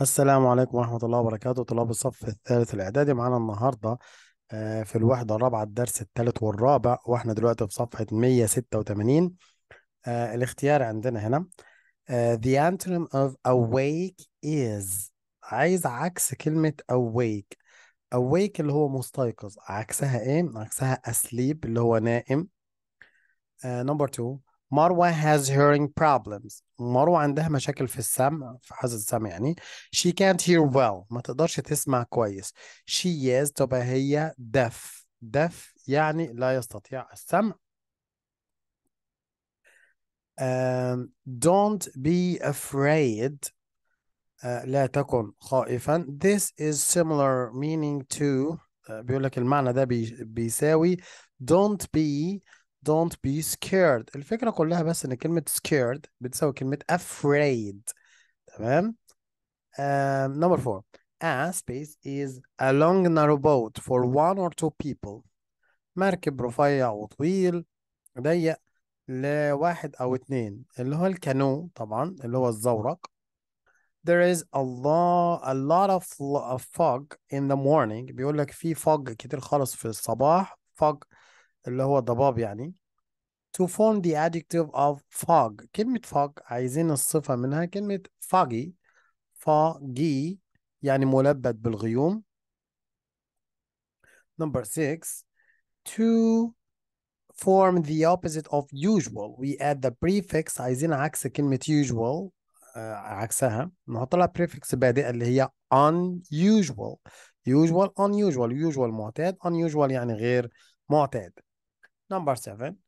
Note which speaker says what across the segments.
Speaker 1: السلام عليكم ورحمة الله وبركاته طلاب الصف الثالث الإعدادي معانا النهاردة آه، في الوحدة الرابعة الدرس الثالث والرابع وإحنا دلوقتي في صفحة 186 آه، الاختيار عندنا هنا آه، The antonym of awake is عايز عكس كلمة awake awake اللي هو مستيقظ عكسها إيه؟ عكسها asleep اللي هو نائم نمبر 2 مروة has hearing problems مروة عندها مشاكل في السمع في حاسة السمع يعني she can't hear well ما تقدرش تسمع كويس she is تبقى هي deaf deaf يعني لا يستطيع السمع um, don't be afraid uh, لا تكن خائفا this is similar meaning to uh, بيقول لك المعنى ده بي, بيساوي don't be don't be scared الفكرة كلها بس ان كلمة scared بتساوي كلمة afraid تمام um, number four a space is a long narrow boat for one or two people مركب رفيع وطويل ضيق لواحد او اتنين اللي هو الكانو طبعا اللي هو الزورق there is a lot a lot of, of fog in the morning بيقول لك في fog كتير خالص في الصباح fog اللي هو ضباب يعني to form the adjective of fog كلمة fog عايزين الصفة منها كلمة foggy foggy يعني ملبد بالغيوم number six to form the opposite of usual we add the prefix عايزين عكس كلمة usual عكسها نحط لها prefix بادئة اللي هي unusual usual unusual usual معتاد unusual يعني غير معتاد number seven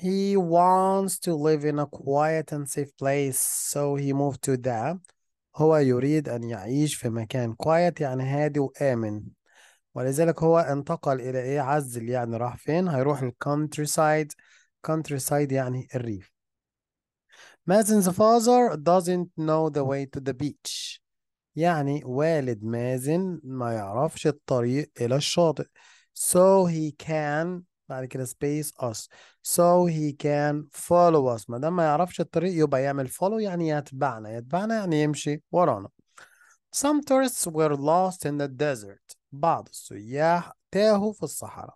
Speaker 1: he wants to live in a quiet and safe place so he moved to there How are you يريد and يعيش في مكان quiet يعني هادي وآمن ولذلك هو انتقل إلى إيه عزل يعني راح فين هيروح countryside countryside يعني الريف مازن's father doesn't know the way to the beach يعني والد مازن ما يعرفش الطريق إلى الشاطئ so he can بعد كده space us so he can follow us ما دام ما يعرفش الطريق يبقى يعمل follow يعني يتبعنا يتبعنا يعني يمشي ورانا some tourists were lost in the desert بعض السياح تاهوا في الصحراء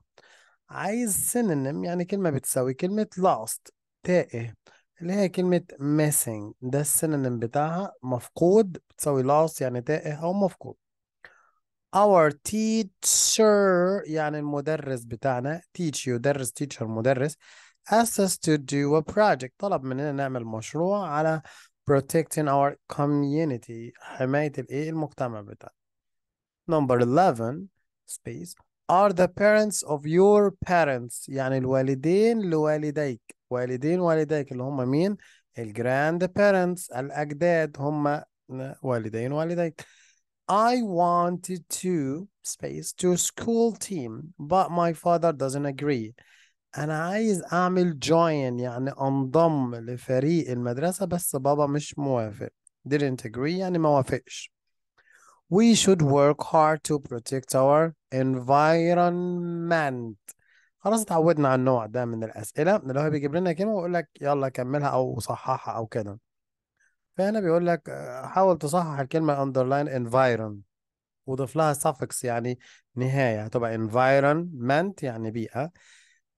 Speaker 1: عايز synonym يعني كلمة بتساوي كلمة lost تائه اللي هي كلمة missing ده السينونيم بتاعها مفقود بتساوي lost يعني تائه أو مفقود our teacher يعني المدرس بتاعنا teach يدرس teacher مدرس asked us to do a project طلب مننا نعمل مشروع على protecting our community حماية الايه المجتمع بتاعنا number 11 space are the parents of your parents يعني الوالدين لوالديك والدين والديك اللي هم مين الجراند parents الأجداد هم والدين والديك I wanted to space to school team, but my father doesn't agree. انا عايز اعمل join يعني انضم لفريق المدرسة بس بابا مش موافق. Didn't agree يعني ما وافقش. We should work hard to protect our environment. خلاص اتعودنا على النوع ده من الأسئلة اللي هو بيجيب لنا كلمة ويقول لك يلا كملها أو صححها أو كده. فهنا بيقول لك آه، حاول تصحح الكلمة underline environ وضيف لها suffix يعني نهاية هتبقى environment يعني بيئة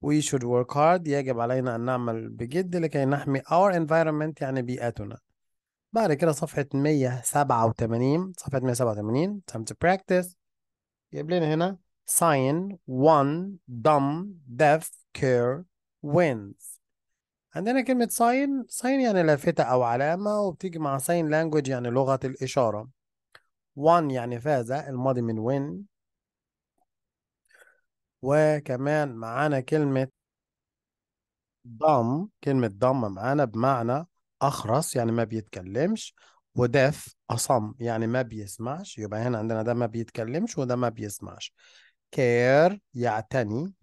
Speaker 1: We should work hard يجب علينا أن نعمل بجد لكي نحمي our environment يعني بيئتنا بعد كده صفحة 187 صفحة 187 time to practice جايب لنا هنا sign one dumb deaf care wins عندنا كلمة ساين ساين يعني لافتة أو علامة وبتيجي مع ساين لانجوج يعني لغة الإشارة وان يعني فاز الماضي من وين وكمان معانا كلمة ضم كلمة ضم معانا بمعنى أخرس يعني ما بيتكلمش وداف أصم يعني ما بيسمعش يبقى هنا عندنا ده ما بيتكلمش وده ما بيسمعش كير يعتني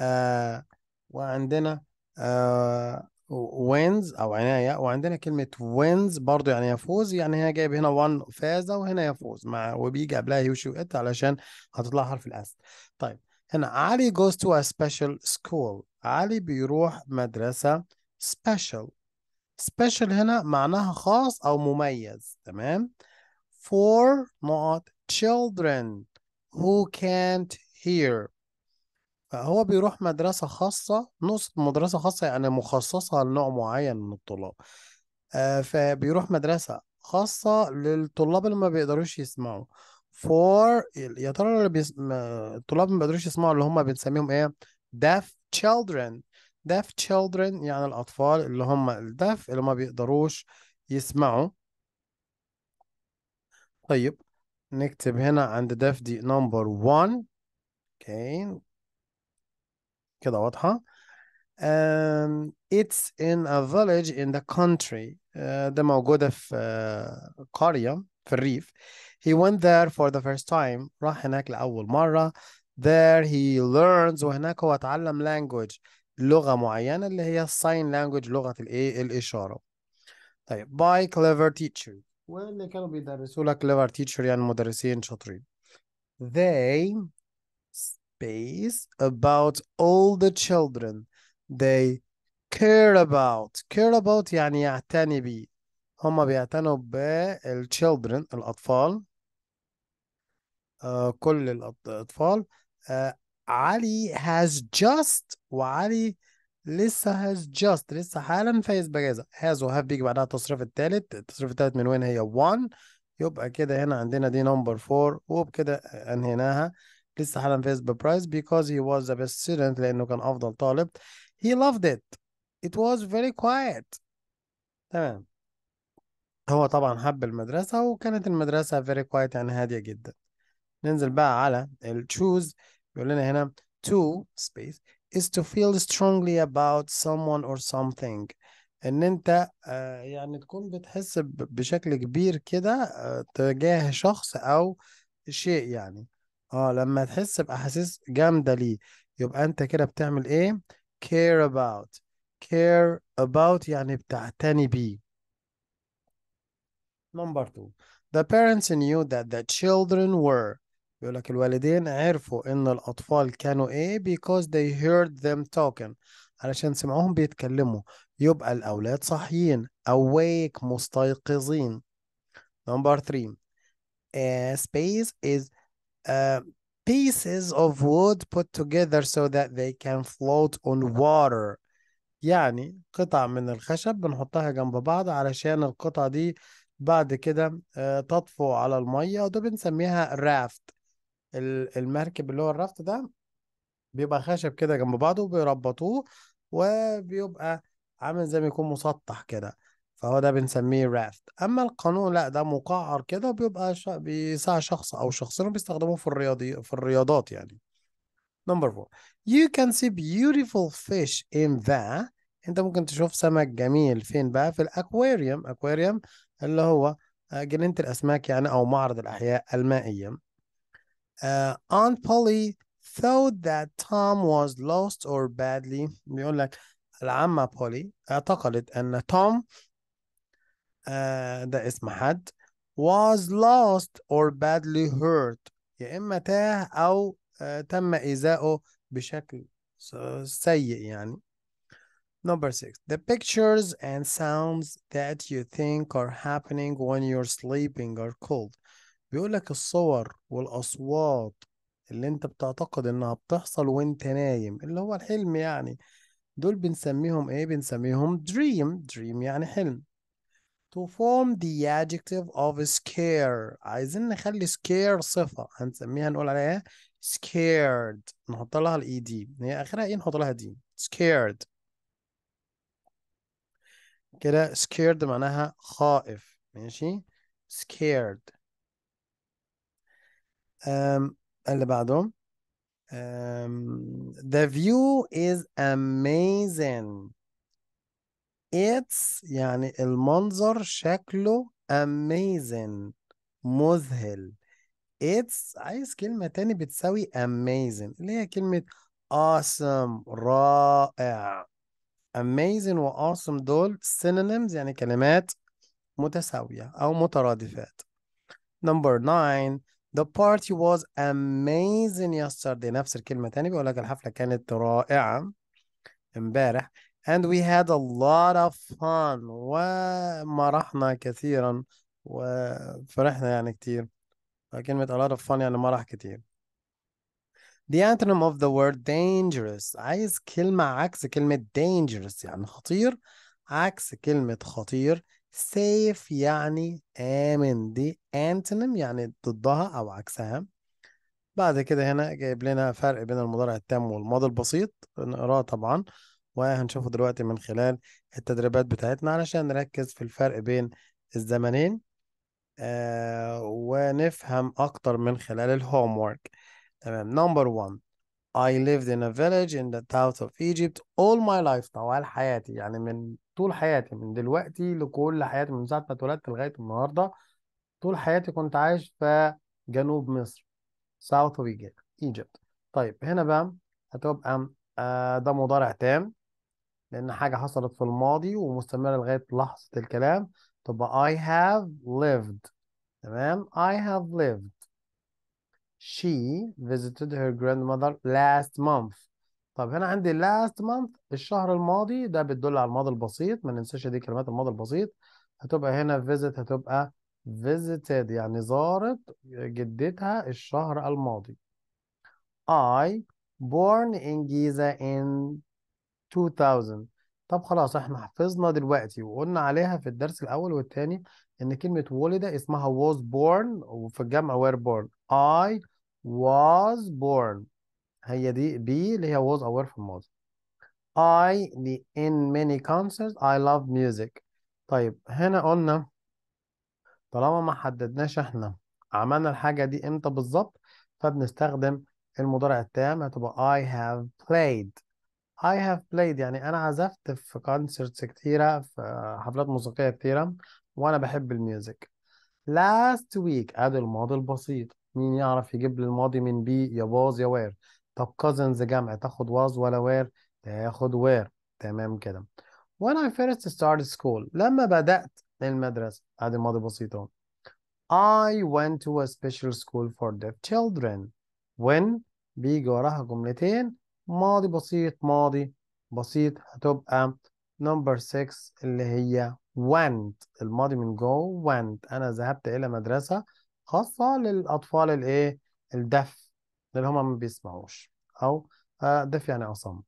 Speaker 1: آه وعندنا وينز آه، او عنايه وعندنا كلمه وينز برضو يعني يفوز يعني هي جايب هنا وان فاز وهنا يفوز مع وبيجي قبلها يوشي وات علشان هتطلع حرف الاس طيب هنا علي goes to a special school علي بيروح مدرسه special special هنا معناها خاص او مميز تمام for not children who can't hear هو بيروح مدرسة خاصة نقصد مدرسة خاصة يعني مخصصة لنوع معين من الطلاب آه، فبيروح مدرسة خاصة للطلاب اللي ما بيقدروش يسمعوا for يا ترى اللي بيس... الطلاب ما بيقدروش يسمعوا اللي هم بنسميهم ايه deaf children deaf children يعني الأطفال اللي هم الدف اللي ما بيقدروش يسمعوا طيب نكتب هنا عند deaf دي number one okay كده واضحه um, it's in a village in the country uh, ده موجودة في uh, قرية في الريف he went there for the first time راح هناك لأول مرة there he learns وهناك هو اتعلم language لغة معينة اللي هي sign language لغة الايه الإشارة طيب by clever teacher واللي كانوا بيدرسوا لك clever teacher يعني مدرسين شاطرين they space about all the children they care about care about يعني يعتني بيه هما بيعتنوا بالchildren الأطفال uh, كل الأطفال uh, علي has just وعلي لسه has just لسه حالا فايز بجائزة has و have بيجي بعدها التصريف الثالث التصريف الثالث من وين هي 1 يبقى كده هنا عندنا دي نمبر 4 وبكده انهيناها لسه حالا فاز ببرايز because he was the best student لأنه كان أفضل طالب he loved it it was very quiet تمام هو طبعا حب المدرسة وكانت المدرسة very quiet يعني هادية جدا ننزل بقى على ال choose بيقول لنا هنا to space is to feel strongly about someone or something ان انت آه، يعني تكون بتحس بشكل كبير كده آه، تجاه شخص او شيء يعني اه لما تحس باحاسيس جامده ليه يبقى انت كده بتعمل ايه care about care about يعني بتعتني بيه number two the parents knew that the children were يقول لك الوالدين عرفوا ان الاطفال كانوا ايه because they heard them talking علشان سمعوهم بيتكلموا يبقى الاولاد صاحيين awake مستيقظين number three uh, space is uh, pieces of wood put together so that they can float on water يعني قطع من الخشب بنحطها جنب بعض علشان القطع دي بعد كده uh, تطفو على المية وده بنسميها رافت المركب اللي هو الرافت ده بيبقى خشب كده جنب بعضه وبيربطوه وبيبقى عامل زي ما يكون مسطح كده فهو ده بنسميه رافت اما القانون لا ده مقعر كده وبيبقى ش... بيسع شخص او شخصين بيستخدموه في الرياضي في الرياضات يعني نمبر 4 you can see beautiful fish in the انت ممكن تشوف سمك جميل فين بقى في الاكواريوم اكواريوم اللي هو آه، جنينة الاسماك يعني او معرض الاحياء المائية uh, Aunt Polly thought that Tom was lost or badly بيقول لك العمة بولي اعتقدت ان توم آه، ده اسم حد was lost or badly hurt يا إما تاه أو آه، تم إيذاؤه بشكل سيء يعني Number six, the pictures and sounds that you think are happening when you're sleeping are called. بيقول لك الصور والأصوات اللي أنت بتعتقد إنها بتحصل وأنت نايم اللي هو الحلم يعني دول بنسميهم إيه؟ بنسميهم dream، dream يعني حلم. to form the adjective of scare عايزين نخلي scare صفة هنسميها نقول عليها scared نحط لها الـ ed هي اخرها ايه نحط لها دي scared كده scared معناها خائف ماشي scared أم اللي بعده Um, the view is amazing. It's يعني المنظر شكله amazing مذهل It's عايز كلمة تاني بتساوي amazing اللي هي كلمة awesome رائع amazing و awesome دول synonyms يعني كلمات متساوية أو مترادفات number nine The party was amazing yesterday نفس الكلمة تاني بيقول لك الحفلة كانت رائعة امبارح and we had a lot of fun ومرحنا كثيرا وفرحنا يعني كثير فكلمة a lot of fun يعني مرح كثير The antonym of the word dangerous عايز كلمة عكس كلمة dangerous يعني خطير عكس كلمة خطير safe يعني آمن دي antonym يعني ضدها أو عكسها بعد كده هنا جايب لنا فرق بين المضارع التام والماضي البسيط نقراه طبعا وهنشوفه دلوقتي من خلال التدريبات بتاعتنا علشان نركز في الفرق بين الزمنين آه ونفهم أكتر من خلال الهوم تمام نمبر 1 I lived in a village in the south of Egypt all my life طوال حياتي يعني من طول حياتي من دلوقتي لكل حياتي من ساعة ما اتولدت لغاية النهاردة طول حياتي كنت عايش في جنوب مصر south of Egypt طيب هنا بقى هتبقى آه، ده مضارع تام لأن حاجة حصلت في الماضي ومستمرة لغاية لحظة الكلام تبقى I have lived تمام I have lived She visited her grandmother last month طب هنا عندي last month الشهر الماضي ده بتدل على الماضي البسيط ما ننساش دي كلمات الماضي البسيط هتبقى هنا visit هتبقى visited يعني زارت جدتها الشهر الماضي I born in Giza in 2000 طب خلاص احنا حفظنا دلوقتي وقلنا عليها في الدرس الاول والثاني ان كلمه ولد اسمها was born وفي الجمع were born I was born هي دي بي اللي هي was aware في الماضي I in many concerts I love music طيب هنا قلنا طالما ما حددناش احنا عملنا الحاجة دي امتى بالظبط فبنستخدم المضارع التام هتبقى I have played I have played يعني أنا عزفت في concerts كتيرة في حفلات موسيقية كتيرة وأنا بحب الميوزك last week أدي الماضي البسيط مين يعرف يجيب لي الماضي من بي يا باظ يا وير طب cousins جمع تاخد واز ولا وير تاخد وير تمام كده when I first started school لما بدأت المدرسة أدي الماضي بسيط أهو I went to a special school for deaf children when بيجي وراها جملتين ماضي بسيط ماضي بسيط هتبقى نمبر 6 اللي هي went الماضي من go went أنا ذهبت إلى مدرسة خاصة للأطفال الإيه الدف اللي هم ما بيسمعوش أو آه، دف يعني أصم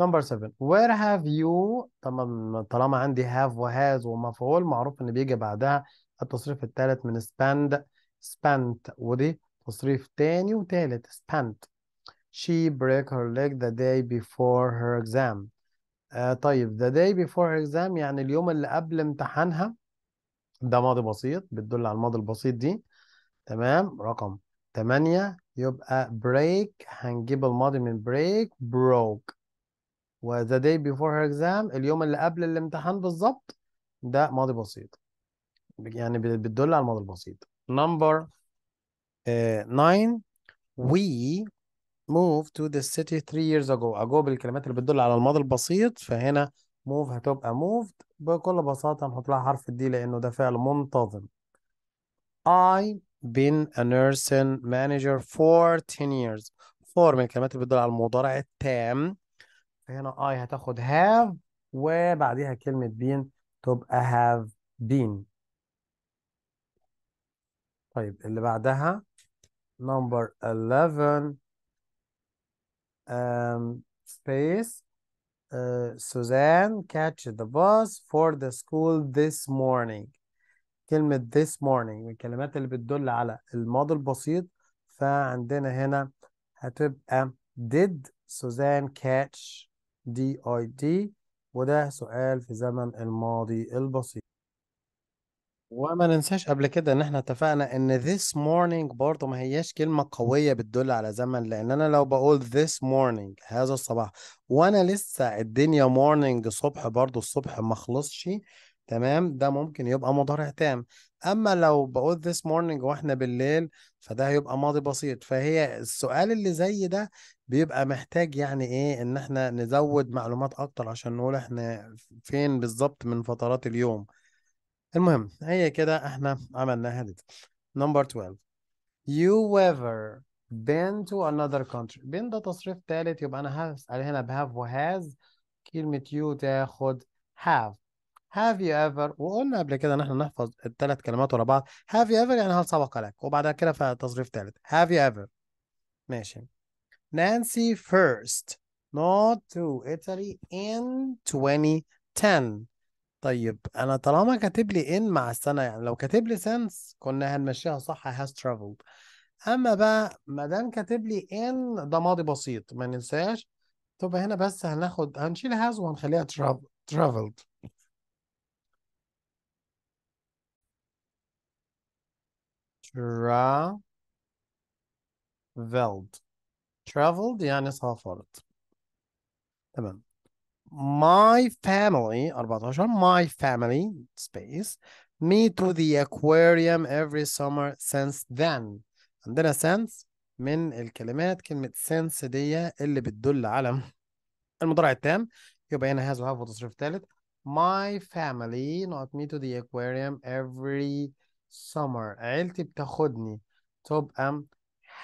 Speaker 1: نمبر 7 where have you طبعا طالما عندي have وهاز ومفعول معروف ان بيجي بعدها التصريف الثالث من spend spent ودي تصريف تاني وتالت spent she broke her leg the day before her exam uh, طيب the day before her exam يعني اليوم اللي قبل امتحانها ده ماضي بسيط بتدل على الماضي البسيط دي تمام رقم 8 يبقى break هنجيب الماضي من break broke و the day before her exam اليوم اللي قبل الامتحان بالظبط ده ماضي بسيط يعني بتدل على الماضي البسيط number 9 آه، uh, we move to the city three years ago ago بالكلمات اللي بتدل على الماضي البسيط فهنا move هتبقى moved بكل بساطة هنحط لها حرف الدي لأنه ده فعل منتظم I been a nursing manager for 10 years for من الكلمات اللي بتدل على المضارع التام فهنا I هتاخد have وبعديها كلمة been تبقى have been طيب اللي بعدها number 11 um, space. Uh, Suzanne catch the bus for the school this morning. كلمة this morning من الكلمات اللي بتدل على الماضي البسيط فعندنا هنا هتبقى did Suzanne catch D I D وده سؤال في زمن الماضي البسيط وما ننساش قبل كده ان احنا اتفقنا ان this morning برضه ما هياش كلمة قوية بتدل على زمن لان انا لو بقول this morning هذا الصباح وانا لسه الدنيا morning صبح برضه الصبح ما خلصش تمام ده ممكن يبقى مضارع تام اما لو بقول this morning واحنا بالليل فده هيبقى ماضي بسيط فهي السؤال اللي زي ده بيبقى محتاج يعني ايه ان احنا نزود معلومات اكتر عشان نقول احنا فين بالظبط من فترات اليوم المهم هي كده احنا عملناها دي نمبر 12 you ever been to another country been ده تصريف ثالث يبقى انا هسأل هنا بهاف وهاز كلمة you تاخد have have you ever وقلنا قبل كده ان احنا نحفظ الثلاث كلمات ورا بعض have you ever يعني هل سبق لك وبعد كده تصريف ثالث have you ever ماشي Nancy first not to Italy in 2010 طيب انا طالما كاتب لي ان مع السنه يعني لو كاتب لي سنس كنا هنمشيها صح هاز ترافلد اما بقى ما دام كاتب لي ان ده ماضي بسيط ما ننساش تبقى هنا بس هناخد هنشيل هاز وهنخليها ترافلد traveled traveled يعني سافرت تمام my family 14 my family space me to the aquarium every summer since then عندنا since من الكلمات كلمة since دي اللي بتدل على المضارع التام يبقى هنا has وهاف وتصريف ثالث my family not me to the aquarium every summer عيلتي بتاخدني تبقى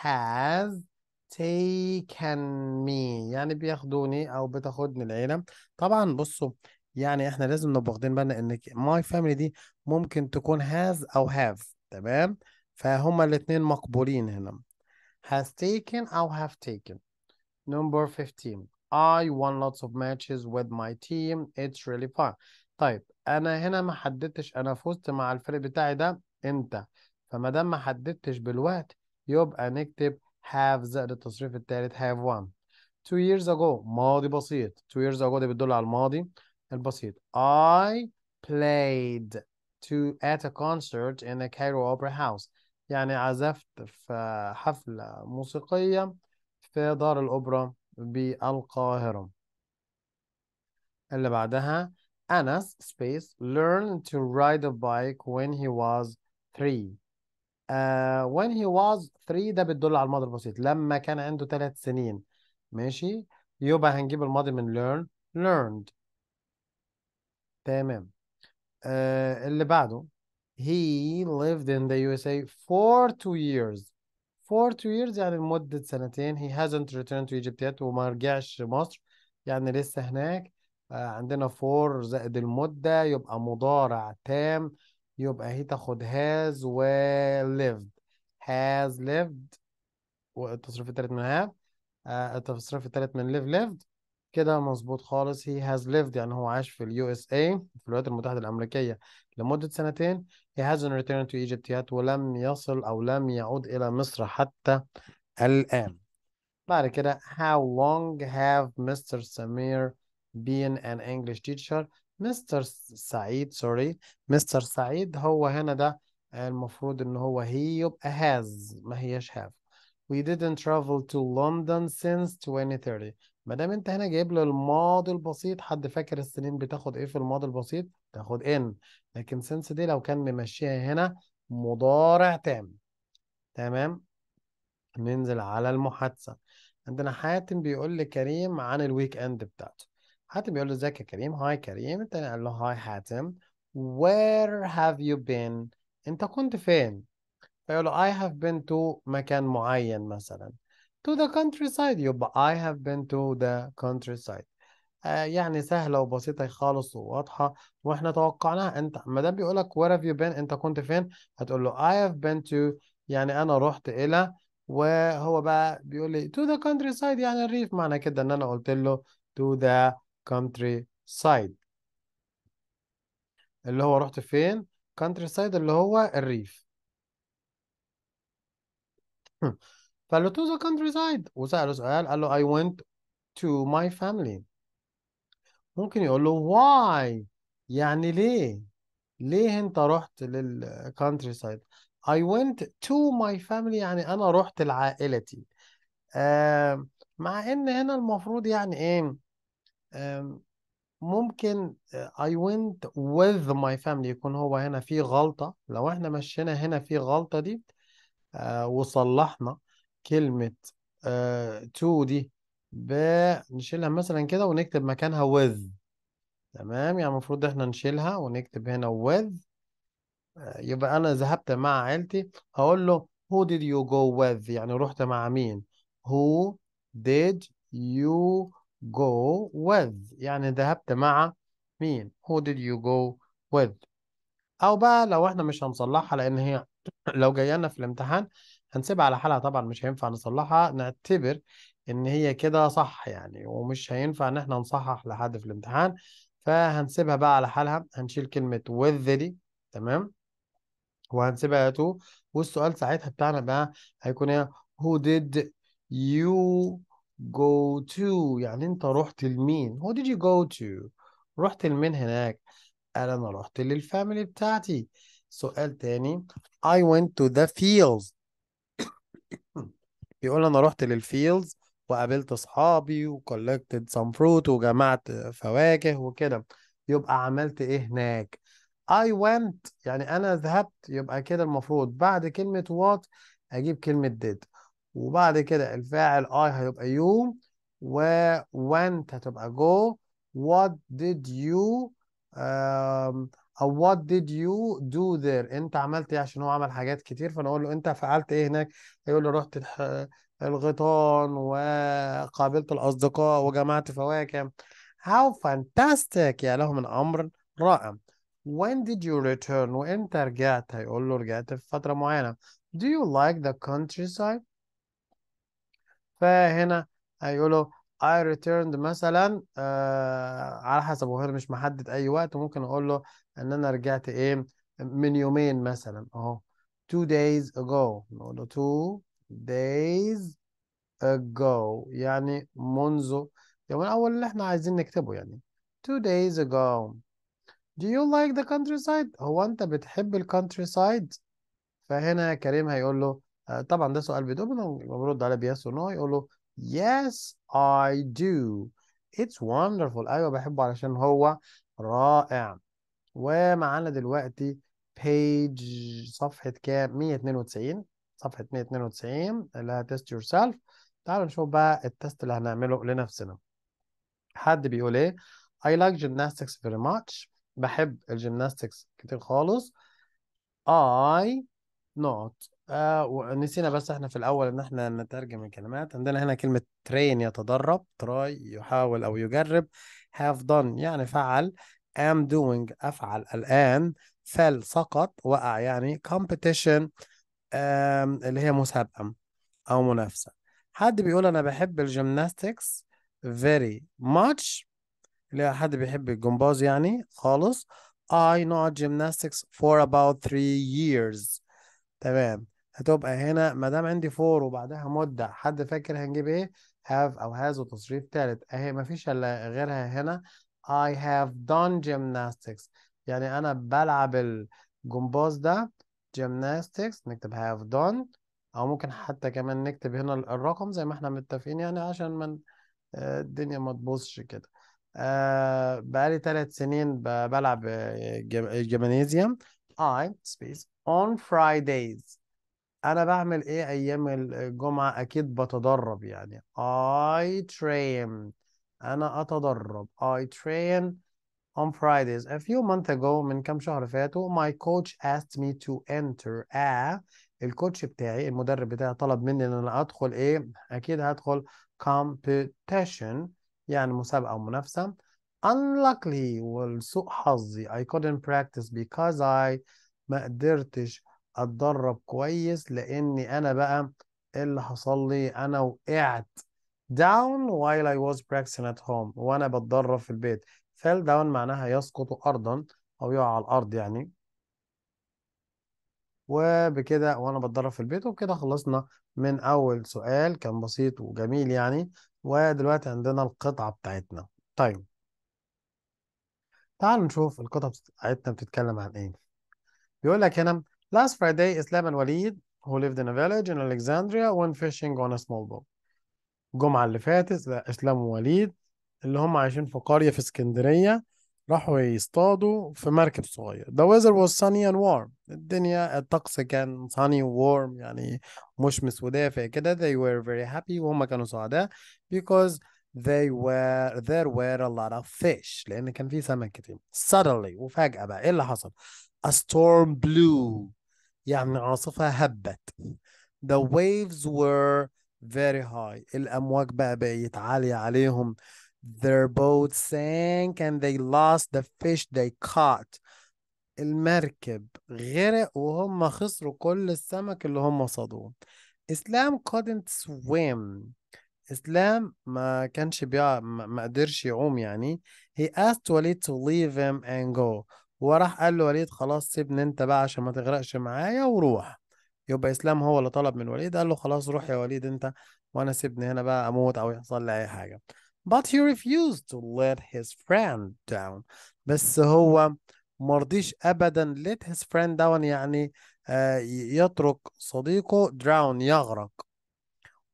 Speaker 1: has taken me يعني بياخدوني او بتاخدني العيله طبعا بصوا يعني احنا لازم نبقى واخدين بالنا ان my family دي ممكن تكون has او have تمام فهما الاثنين مقبولين هنا has taken او have taken number 15 I won lots of matches with my team it's really fun طيب انا هنا ما حددتش انا فزت مع الفريق بتاعي ده امتى فما دام ما حددتش بالوقت يبقى نكتب have زائد التصريف الثالث have one two years ago ماضي بسيط two years ago ده بتدل على الماضي البسيط I played to at a concert in the Cairo Opera House يعني عزفت في حفلة موسيقية في دار الأوبرا بالقاهرة اللي بعدها Anas space learned to ride a bike when he was three uh, when he was 3 ده بتدل على الماضي البسيط لما كان عنده ثلاث سنين ماشي يبقى هنجيب الماضي من learn learned تمام uh, اللي بعده he lived in the USA for two years for two years يعني لمدة سنتين he hasn't returned to Egypt yet وما رجعش مصر يعني لسه هناك uh, عندنا for زائد المدة يبقى مضارع تام يبقى هي تاخد has و lived has lived والتصريف التالت من have آه، التصريف التالت من live lived كده مظبوط خالص he has lived يعني هو عاش في اليو اس اي في الولايات المتحدة الأمريكية لمدة سنتين he hasn't returned to Egypt yet ولم يصل أو لم يعود إلى مصر حتى الآن بعد كده how long have Mr. Samir been an English teacher مستر سعيد سوري مستر سعيد هو هنا ده آه، المفروض ان هو هي يبقى هاز ما هياش هاف we didn't travel to London since 2030 ما دام انت هنا جايب له الماضي البسيط حد فاكر السنين بتاخد ايه في الماضي البسيط تاخد ان لكن since دي لو كان ممشيها هنا مضارع تام تمام ننزل على المحادثه عندنا حاتم بيقول لكريم عن الويك اند بتاعته حاتم بيقول له ازيك يا كريم هاي كريم التاني قال له هاي حاتم وير هاف يو بين انت كنت فين فيقول له اي هاف بين تو مكان معين مثلا تو ذا كونتري سايد يبقى اي هاف بين تو ذا كونتري سايد يعني سهلة وبسيطة خالص وواضحة واحنا توقعناها انت ما دام بيقول لك وير هاف يو بين انت كنت فين هتقول له اي هاف بين تو يعني انا رحت الى وهو بقى بيقول لي تو ذا كونتري سايد يعني الريف معنى كده ان انا قلت له to the country side اللي هو رحت فين country side اللي هو الريف فقال له to the سايد وسأله سؤال قال له I went to my family ممكن يقول له why يعني ليه ليه انت رحت للكونتري سايد I went to my family يعني انا رحت لعائلتي آه مع ان هنا المفروض يعني ايه ممكن آه، I went with my family يكون هو هنا في غلطة لو احنا مشينا هنا في غلطة دي آه، وصلحنا كلمة آه، to دي نشيلها مثلا كده ونكتب مكانها with تمام يعني المفروض احنا نشيلها ونكتب هنا with يبقى انا ذهبت مع عيلتي هقول له who did you go with يعني رحت مع مين who did you go with يعني ذهبت مع مين who did you go with او بقى لو احنا مش هنصلحها لان هي لو جايه لنا في الامتحان هنسيبها على حالها طبعا مش هينفع نصلحها نعتبر ان هي كده صح يعني ومش هينفع ان احنا نصحح لحد في الامتحان فهنسيبها بقى على حالها هنشيل كلمة with دي تمام وهنسيبها to تو والسؤال ساعتها بتاعنا بقى هيكون ايه who did you go to يعني انت رحت لمين who did you go to رحت لمين هناك قال انا رحت للفاميلي بتاعتي سؤال تاني I went to the fields بيقول انا رحت للفيلز وقابلت اصحابي وكولكتد some فروت وجمعت فواكه وكده يبقى عملت ايه هناك I went يعني انا ذهبت يبقى كده المفروض بعد كلمة what اجيب كلمة did وبعد كده الفاعل I هيبقى you و went هتبقى go what did you uh, او what did you do there انت عملت ايه عشان هو عمل حاجات كتير فانا اقول له انت فعلت ايه هناك هيقول لي رحت الغيطان وقابلت الاصدقاء وجمعت فواكه how fantastic يا له من امر رائع when did you return وانت رجعت هيقول له رجعت في فتره معينه do you like the countryside فهنا هيقولوا I returned مثلا آه على حسب وهنا مش محدد أي وقت ممكن أقول له إن أنا رجعت إيه من يومين مثلا أهو two days ago نقول له two days ago يعني منذ يوم الأول اللي إحنا عايزين نكتبه يعني two days ago do you like the countryside هو أنت بتحب الكونتري سايد فهنا كريم هيقول له آه، طبعا ده سؤال بدوبنال برد عليه بيس ونو يقول له yes I do it's wonderful ايوه بحبه علشان هو رائع ومعانا دلوقتي page صفحة كام 192 صفحة 192 اللي هي test yourself تعالوا نشوف بقى التست اللي هنعمله لنفسنا حد بيقول ايه I like gymnastics very much بحب الجيمناستكس كتير خالص I not آه بس احنا في الاول ان احنا نترجم الكلمات عندنا هنا كلمه ترين يتدرب تراي يحاول او يجرب هاف done يعني فعل am doing افعل الان fell سقط وقع يعني competition اللي هي مسابقه او منافسه حد بيقول انا بحب الجيمناستكس very much اللي حد بيحب الجمباز يعني خالص I know gymnastics for about three years تمام هتبقى هنا ما دام عندي فور وبعدها مدة حد فاكر هنجيب ايه have او has وتصريف ثالث اهي ما فيش الا غيرها هنا I have done gymnastics يعني انا بلعب الجمباز ده gymnastics نكتب have done او ممكن حتى كمان نكتب هنا الرقم زي ما احنا متفقين يعني عشان من آه، الدنيا ما تبوظش كده آه بقالي ثلاث سنين بلعب آه، جيمنيزيوم I space on Fridays انا بعمل ايه ايام الجمعه اكيد بتدرب يعني I train انا اتدرب I train on Fridays a few months ago من كام شهر فاتوا my coach asked me to enter a الكوتش بتاعي المدرب بتاعي طلب مني ان انا ادخل ايه اكيد هدخل competition يعني مسابقه او منافسه unluckily ولسوء حظي I couldn't practice because I ما قدرتش اتدرب كويس لاني انا بقى اللي حصل لي انا وقعت down while I was practicing at home وانا بتدرب في البيت fell down معناها يسقط ارضا او يقع على الارض يعني وبكده وانا بتدرب في البيت وبكده خلصنا من اول سؤال كان بسيط وجميل يعني ودلوقتي عندنا القطعة بتاعتنا طيب تعالوا نشوف القطعة بتاعتنا بتتكلم عن ايه بيقول لك هنا Last Friday, Islam and Walid, who lived in a village in Alexandria, went fishing on a small boat. الجمعة اللي فاتت إسلام ووليد اللي هم عايشين في قرية في اسكندرية راحوا يصطادوا في مركب صغير. The weather was sunny and warm. الدنيا الطقس كان sunny and warm يعني مشمس ودافئ كده. They were very happy وهم كانوا سعداء because they were there were a lot of fish لأن كان في سمك كتير. Suddenly وفجأة بقى إيه اللي حصل؟ A storm blew يعني عاصفة هبت the waves were very high الأمواج بقى بقيت عالية عليهم their boat sank and they lost the fish they caught المركب غرق وهم خسروا كل السمك اللي هم صادوه اسلام couldn't swim اسلام ما كانش بيع ما قدرش يعوم يعني he asked Walid to leave him and go وراح قال له وليد خلاص سيبني انت بقى عشان ما تغرقش معايا وروح يبقى اسلام هو اللي طلب من وليد قال له خلاص روح يا وليد انت وانا سيبني هنا بقى اموت او يحصل لي اي حاجه but he refused to let his friend down بس هو مرضيش ابدا let his friend down يعني آه، يترك صديقه drown يغرق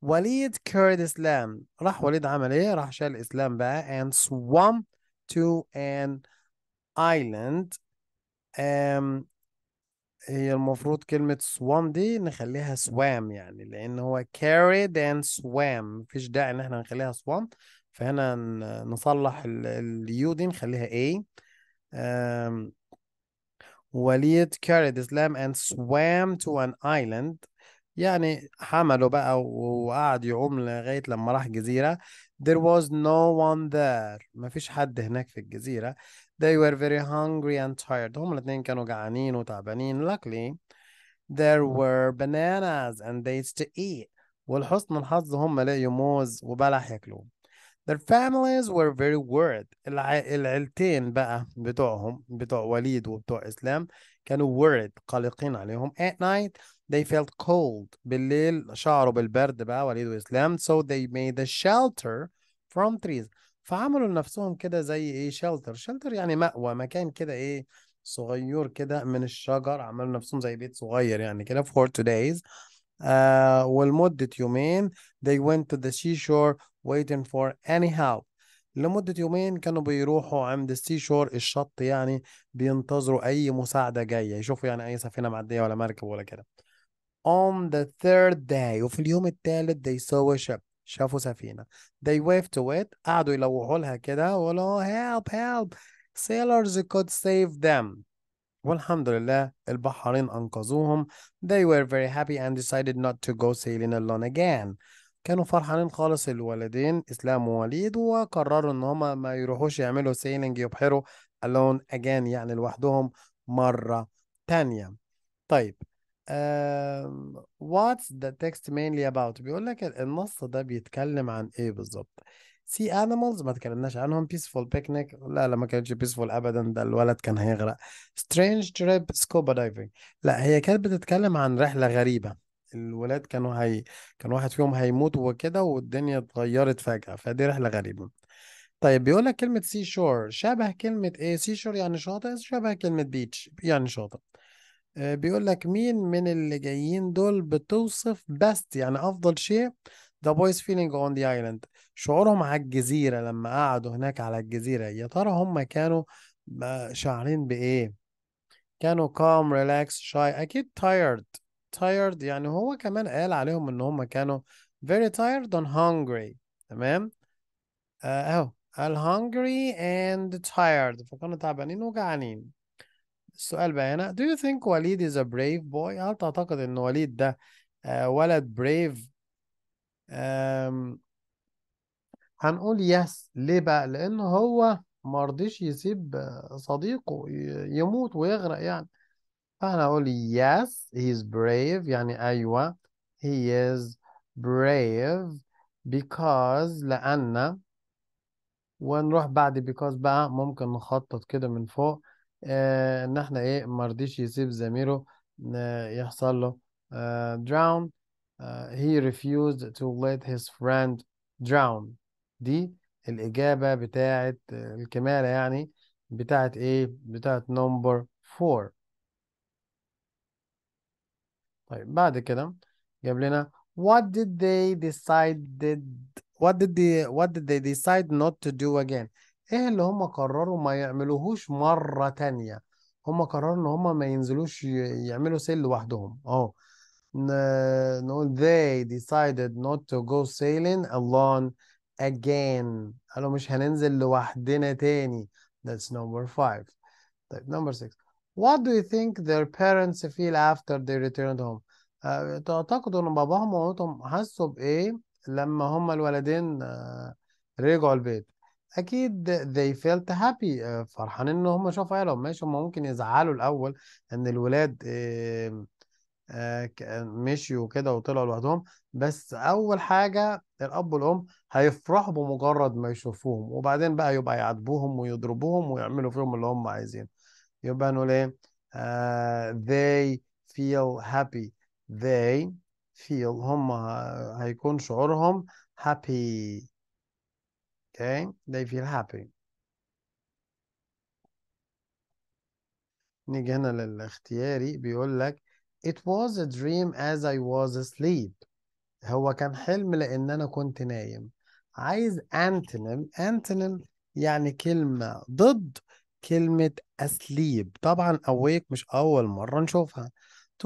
Speaker 1: وليد كارد اسلام راح وليد عمل ايه راح شال اسلام بقى and swam to an ايلاند أم هي المفروض كلمة سوان دي نخليها سوام يعني لأن هو carried and swam مفيش داعي إن احنا نخليها سوان فهنا نصلح اليو دي نخليها A أم وليد carried Islam and swam to an island يعني حمله بقى وقعد يعوم لغاية لما راح جزيرة there was no one there مفيش حد هناك في الجزيرة They were very hungry and tired. هم الاثنين كانوا جعانين وتعبانين. Luckily, there mm-hmm. were bananas and dates to eat. ولحسن الحظ هم لقيوا موز وبلح ياكلوه. Their families were very worried. الع... العيلتين بقى بتوعهم بتوع وليد وبتوع إسلام كانوا worried قلقين عليهم. At night they felt cold. بالليل شعروا بالبرد بقى وليد وإسلام. So they made a shelter from trees. فعملوا لنفسهم كده زي ايه شيلتر شيلتر يعني مأوى مكان كده ايه صغير كده من الشجر عملوا نفسهم زي بيت صغير يعني كده for two days آه ولمدة يومين they went to the seashore waiting for any help لمدة يومين كانوا بيروحوا عند السي شور الشط يعني بينتظروا أي مساعدة جاية يشوفوا يعني أي سفينة معدية ولا مركب ولا كده on the third day وفي اليوم الثالث they saw a ship شافوا سفينة they waved to it قعدوا يلوحوا لها كده وقالوا oh, help help sailors could save them والحمد لله البحرين أنقذوهم they were very happy and decided not to go sailing alone again كانوا فرحانين خالص الولدين إسلام ووليد وقرروا إن هما ما يروحوش يعملوا سيلينج يبحروا alone again يعني لوحدهم مرة تانية طيب what's the text mainly about بيقول لك النص ده بيتكلم عن ايه بالظبط سي animals ما تكلمناش عنهم peaceful picnic لا لا ما كانتش peaceful ابدا ده الولد كان هيغرق strange trip scuba diving لا هي كانت بتتكلم عن رحلة غريبة الولاد كانوا هي كان واحد فيهم هيموت وكده والدنيا اتغيرت فجأة فدي رحلة غريبة طيب بيقول لك كلمة سي شور شبه كلمة ايه سي شور يعني شاطئ شبه كلمة بيتش يعني شاطئ آه، بيقول لك مين من اللي جايين دول بتوصف بست يعني افضل شيء ذا بويز فيلينج اون ذا ايلاند شعورهم على الجزيره لما قعدوا هناك على الجزيره يا ترى هم كانوا شعرين بايه كانوا calm relaxed shy اكيد tired tired يعني هو كمان قال عليهم ان هم كانوا very tired and hungry تمام آه، اهو قال hungry and tired فكانوا تعبانين وجعانين السؤال بقى هنا do you think وليد is a brave boy هل تعتقد ان وليد ده آه، ولد brave هنقول yes ليه بقى لان هو مرضيش يسيب آه، صديقه يموت ويغرق يعني فانا اقول yes he is brave يعني ايوه he is brave because لان ونروح بعد because بقى ممكن نخطط كده من فوق ان احنا ايه ما رضيش يسيب زميله يحصل له drown he refused to let his friend drown دي الإجابة بتاعة الكمالة يعني بتاعة ايه بتاعة number four طيب بعد كده جاب لنا what did they decide did what did they what did they decide not to do again ايه اللي هم قرروا ما يعملوهوش مرة تانية هم قرروا ان هم ما ينزلوش يعملوا سيل لوحدهم اهو نقول they decided not to go sailing alone again قالوا مش هننزل لوحدنا تاني that's number five طيب number six what do you think their parents feel after they returned home آه، تعتقدوا ان باباهم ومامتهم حسوا بايه لما هما الولدين آه، رجعوا البيت أكيد they felt happy آه، فرحانين إن هم شافوا عيالهم ماشي هم ممكن يزعلوا الأول إن الولاد آه، مشيوا كده وطلعوا لوحدهم بس أول حاجة الأب والأم هيفرحوا بمجرد ما يشوفوهم وبعدين بقى يبقى يعاتبوهم ويضربوهم ويعملوا فيهم اللي هم عايزينه يبقى نقول إيه آه، they feel happy they feel هم هيكون شعورهم happy Okay, they feel happy. نيجي هنا للاختياري بيقول لك It was a dream as I was asleep. هو كان حلم لأن أنا كنت نايم. عايز antonym. antonym يعني كلمة ضد كلمة asleep. طبعا awake مش أول مرة نشوفها.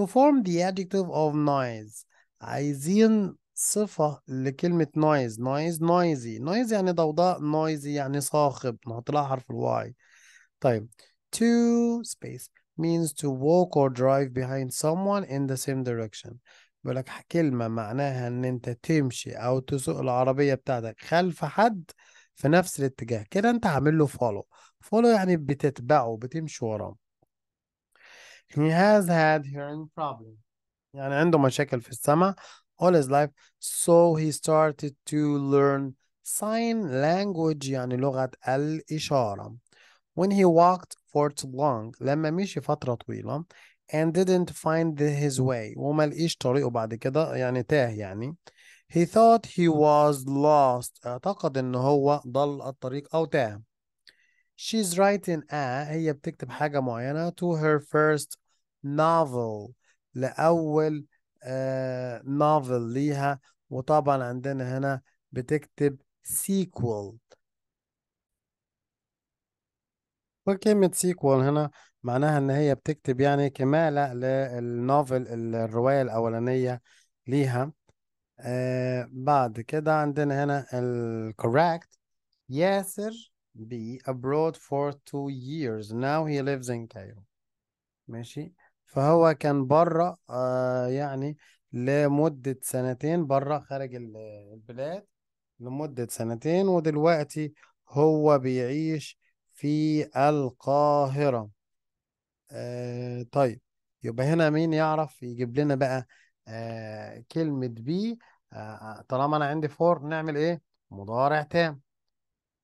Speaker 1: To form the adjective of noise. عايزين صفة لكلمة نويز نويز نويزي نويز يعني ضوضاء نويزي يعني صاخب نحط حرف الواي طيب to space means to walk or drive behind someone in the same direction بيقول لك كلمة معناها إن أنت تمشي أو تسوق العربية بتاعتك خلف حد في نفس الاتجاه كده أنت عامل له follow follow يعني بتتبعه بتمشي وراه He has had hearing problems يعني عنده مشاكل في السمع all his life so he started to learn sign language يعني لغة الإشارة when he walked for too long لما مشي فترة طويلة and didn't find his way وما لقيش طريقه بعد كده يعني تاه يعني he thought he was lost اعتقد ان هو ضل الطريق او تاه she's writing a هي بتكتب حاجة معينة to her first novel لأول نوفل آه، ليها وطبعا عندنا هنا بتكتب سيكول وكلمة سيكوال هنا معناها إن هي بتكتب يعني كمالة للنوفل الرواية الأولانية ليها آه بعد كده عندنا هنا correct ياسر be abroad for two years now he lives in Cairo ماشي فهو كان بره آه يعني لمدة سنتين بره خارج البلاد لمدة سنتين ودلوقتي هو بيعيش في القاهرة آه طيب يبقى هنا مين يعرف يجيب لنا بقى آه كلمة بي آه،, آه طالما أنا عندي فور نعمل إيه؟ مضارع تام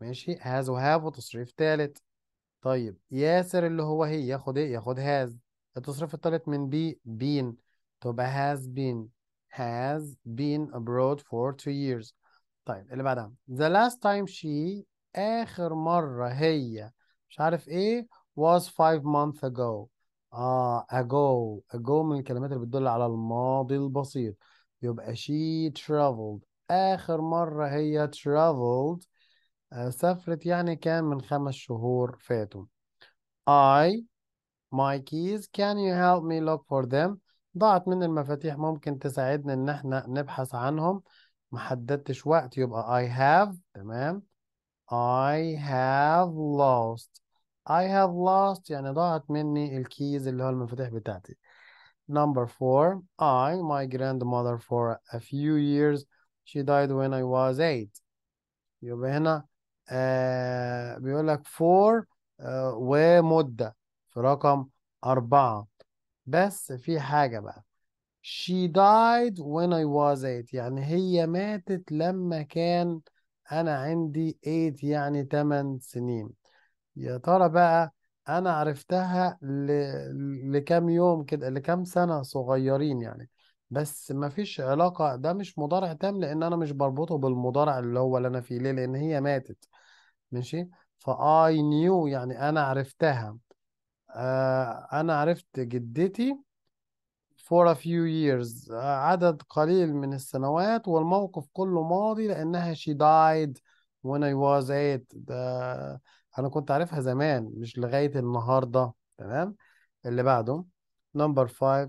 Speaker 1: ماشي هاز وهاف وتصريف تالت طيب ياسر اللي هو هي ياخد إيه؟ ياخد هاز التصريف الثالث من بي been تبقى has been has been abroad for two years طيب اللي بعدها the last time she آخر مرة هي مش عارف ايه was five months ago اه ago ago من الكلمات اللي بتدل على الماضي البسيط يبقى she traveled آخر مرة هي traveled آه، سافرت يعني كان من خمس شهور فاتوا I my keys can you help me look for them ضاعت من المفاتيح ممكن تساعدنا ان احنا نبحث عنهم محددتش وقت يبقى I have تمام I have lost I have lost يعني ضاعت مني الكيز اللي هو المفاتيح بتاعتي Number four, I, my grandmother for a few years, she died when I was eight. يبقى هنا آه بيقول لك for آه ومدة في رقم أربعة بس في حاجة بقى She died when I was eight يعني هي ماتت لما كان أنا عندي eight يعني 8 سنين يا ترى بقى أنا عرفتها ل... لكام يوم كده لكام سنة صغيرين يعني بس ما فيش علاقة ده مش مضارع تام لأن أنا مش بربطه بالمضارع اللي هو اللي أنا فيه ليه لأن هي ماتت ماشي فأي I knew يعني أنا عرفتها آه، أنا عرفت جدتي for a few years آه، عدد قليل من السنوات والموقف كله ماضي لأنها she died when I was eight ده أنا كنت عارفها زمان مش لغاية النهاردة تمام اللي بعده number five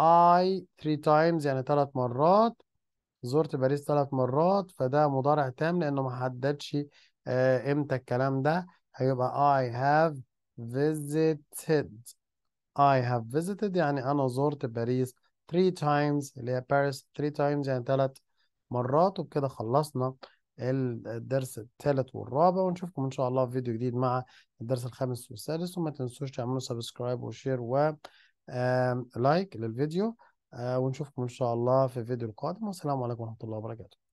Speaker 1: I three times يعني ثلاث مرات زرت باريس ثلاث مرات فده مضارع تام لأنه ما حددش آه، امتى الكلام ده هيبقى I have visited I have visited يعني أنا زرت باريس three times اللي هي باريس three times يعني ثلاث مرات وبكده خلصنا الدرس الثالث والرابع ونشوفكم إن شاء الله في فيديو جديد مع الدرس الخامس والسادس وما تنسوش تعملوا سبسكرايب وشير و لايك للفيديو آه، ونشوفكم إن شاء الله في الفيديو القادم والسلام عليكم ورحمة الله وبركاته